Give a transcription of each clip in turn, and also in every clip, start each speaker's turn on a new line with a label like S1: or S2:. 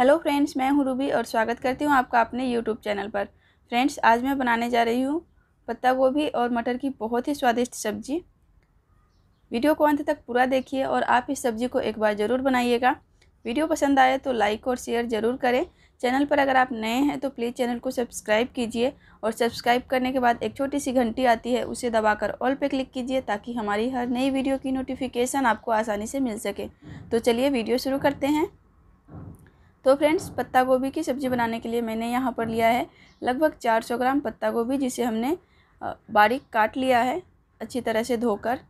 S1: hello friends मैं हूं Ruby और स्वागत करती हूं आपका अपने यूट्यूब चैनल पर फ्रेंड्स आज मैं बनाने जा रही हूं पत्ता गोभी और मटर की बहुत ही स्वादिष्ट सब्जी वीडियो को अंत तक पूरा देखिए और आप इस सब्जी को एक बार ज़रूर बनाइएगा वीडियो पसंद आए तो लाइक और शेयर ज़रूर करें चैनल पर अगर आप नए हैं तो प्लीज़ चैनल को सब्सक्राइब कीजिए और सब्सक्राइब करने के बाद एक छोटी सी घंटी आती है उसे दबाकर ऑल पे क्लिक कीजिए ताकि हमारी हर नई वीडियो की नोटिफिकेशन आपको आसानी से मिल सके तो चलिए वीडियो शुरू करते हैं तो फ्रेंड्स पत्ता गोभी की सब्ज़ी बनाने के लिए मैंने यहाँ पर लिया है लगभग 400 ग्राम पत्ता गोभी जिसे हमने बारीक काट लिया है अच्छी तरह से धोकर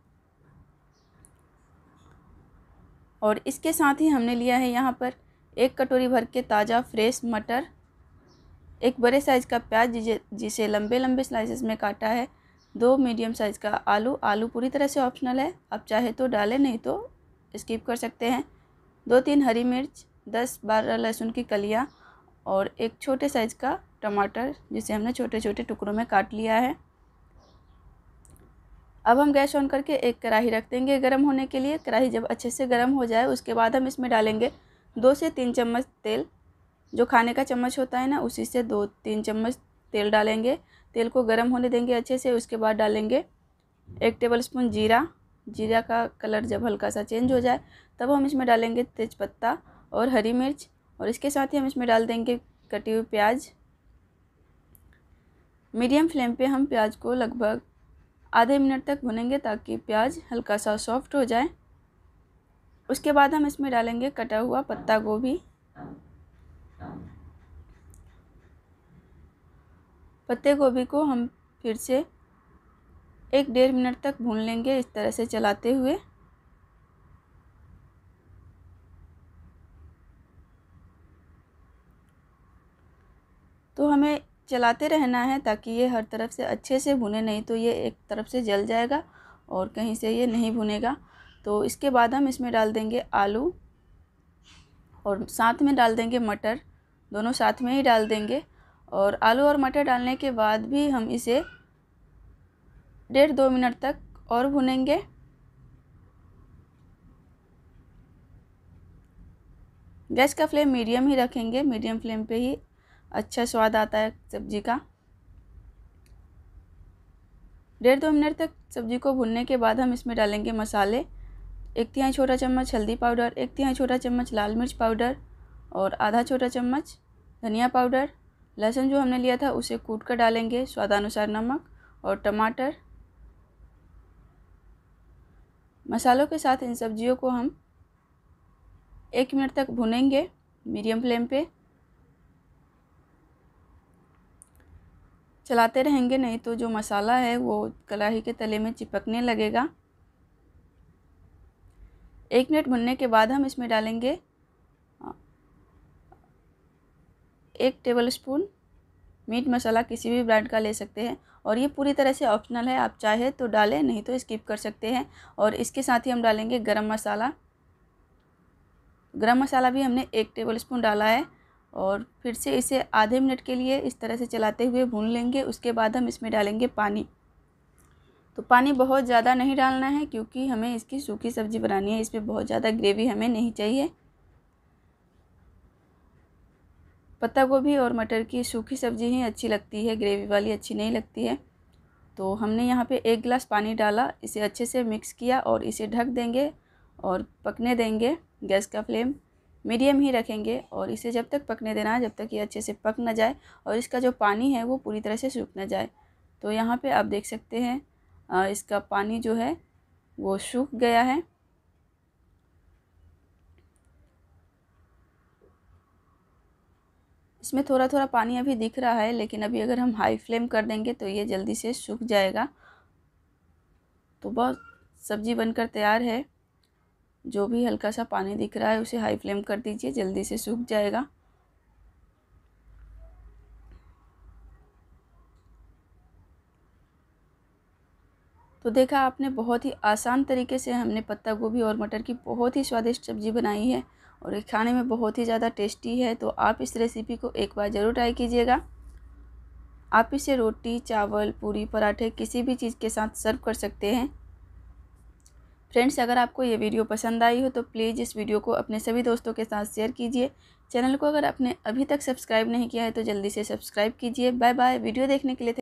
S1: और इसके साथ ही हमने लिया है यहाँ पर एक कटोरी भर के ताज़ा फ्रेश मटर एक बड़े साइज़ का प्याज जिसे लंबे लंबे स्लाइसेस में काटा है दो मीडियम साइज़ का आलू आलू पूरी तरह से ऑप्शनल है आप चाहे तो डालें नहीं तो स्किप कर सकते हैं दो तीन हरी मिर्च दस बारह लहसुन की कलियाँ और एक छोटे साइज़ का टमाटर जिसे हमने छोटे छोटे टुकड़ों में काट लिया है अब हम गैस ऑन करके एक कढ़ाई रख देंगे गर्म होने के लिए कढ़ाई जब अच्छे से गर्म हो जाए उसके बाद हम इसमें डालेंगे दो से तीन चम्मच तेल जो खाने का चम्मच होता है ना उसी से दो तीन चम्मच तेल डालेंगे तेल को गर्म होने देंगे अच्छे से उसके बाद डालेंगे एक टेबल स्पून जीरा जीरा का कलर जब हल्का सा चेंज हो जाए तब हम इसमें डालेंगे तेज़पत्ता और हरी मिर्च और इसके साथ ही हम इसमें डाल देंगे कटी हुई प्याज मीडियम फ्लेम पे हम प्याज को लगभग आधे मिनट तक भुनेंगे ताकि प्याज हल्का सा सॉफ्ट हो जाए उसके बाद हम इसमें डालेंगे कटा हुआ पत्ता गोभी पत्ते गोभी को हम फिर से एक डेढ़ मिनट तक भून लेंगे इस तरह से चलाते हुए तो हमें चलाते रहना है ताकि ये हर तरफ से अच्छे से भुने नहीं तो ये एक तरफ से जल जाएगा और कहीं से ये नहीं भुनेगा तो इसके बाद हम इसमें डाल देंगे आलू और साथ में डाल देंगे मटर दोनों साथ में ही डाल देंगे और आलू और मटर डालने के बाद भी हम इसे डेढ़ दो मिनट तक और भुनेंगे गैस का फ्लेम मीडियम ही रखेंगे मीडियम फ्लेम पे ही अच्छा स्वाद आता है सब्जी का डेढ़ दो मिनट तक सब्जी को भूनने के बाद हम इसमें डालेंगे मसाले एक तिहाई छोटा चम्मच हल्दी पाउडर एक तिहाई छोटा चम्मच लाल मिर्च पाउडर और आधा छोटा चम्मच धनिया पाउडर लहसुन जो हमने लिया था उसे कूट कर डालेंगे स्वादानुसार नमक और टमाटर मसालों के साथ इन सब्जियों को हम एक मिनट तक भुनेंगे मीडियम फ्लेम पे चलाते रहेंगे नहीं तो जो मसाला है वो कढ़ाई के तले में चिपकने लगेगा एक मिनट भुनने के बाद हम इसमें डालेंगे एक टेबल स्पून मीट मसाला किसी भी ब्रांड का ले सकते हैं और ये पूरी तरह से ऑप्शनल है आप चाहे तो डालें नहीं तो स्किप कर सकते हैं और इसके साथ ही हम डालेंगे गरम मसाला गरम मसाला भी हमने एक टेबल स्पून डाला है और फिर से इसे आधे मिनट के लिए इस तरह से चलाते हुए भून लेंगे उसके बाद हम इसमें डालेंगे पानी तो पानी बहुत ज़्यादा नहीं डालना है क्योंकि हमें इसकी सूखी सब्ज़ी बनानी है इसमें बहुत ज़्यादा ग्रेवी हमें नहीं चाहिए पत्ता गोभी और मटर की सूखी सब्ज़ी ही अच्छी लगती है ग्रेवी वाली अच्छी नहीं लगती है तो हमने यहाँ पे एक गिलास पानी डाला इसे अच्छे से मिक्स किया और इसे ढक देंगे और पकने देंगे गैस का फ्लेम मीडियम ही रखेंगे और इसे जब तक पकने देना है जब तक ये अच्छे से पक ना जाए और इसका जो पानी है वो पूरी तरह से सूख ना जाए तो यहाँ पे आप देख सकते हैं इसका पानी जो है वो सूख गया है इसमें थोड़ा थोड़ा पानी अभी दिख रहा है लेकिन अभी अगर हम हाई फ्लेम कर देंगे तो ये जल्दी से सूख जाएगा तो बहुत सब्ज़ी बनकर तैयार है जो भी हल्का सा पानी दिख रहा है उसे हाई फ्लेम कर दीजिए जल्दी से सूख जाएगा तो देखा आपने बहुत ही आसान तरीके से हमने पत्ता गोभी और मटर की बहुत ही स्वादिष्ट सब्जी बनाई है और ये खाने में बहुत ही ज़्यादा टेस्टी है तो आप इस रेसिपी को एक बार ज़रूर ट्राई कीजिएगा आप इसे रोटी चावल पूरी पराठे किसी भी चीज़ के साथ सर्व कर सकते हैं फ्रेंड्स अगर आपको ये वीडियो पसंद आई हो तो प्लीज़ इस वीडियो को अपने सभी दोस्तों के साथ शेयर कीजिए चैनल को अगर आपने अभी तक सब्सक्राइब नहीं किया है तो जल्दी से सब्सक्राइब कीजिए बाय बाय वीडियो देखने के लिए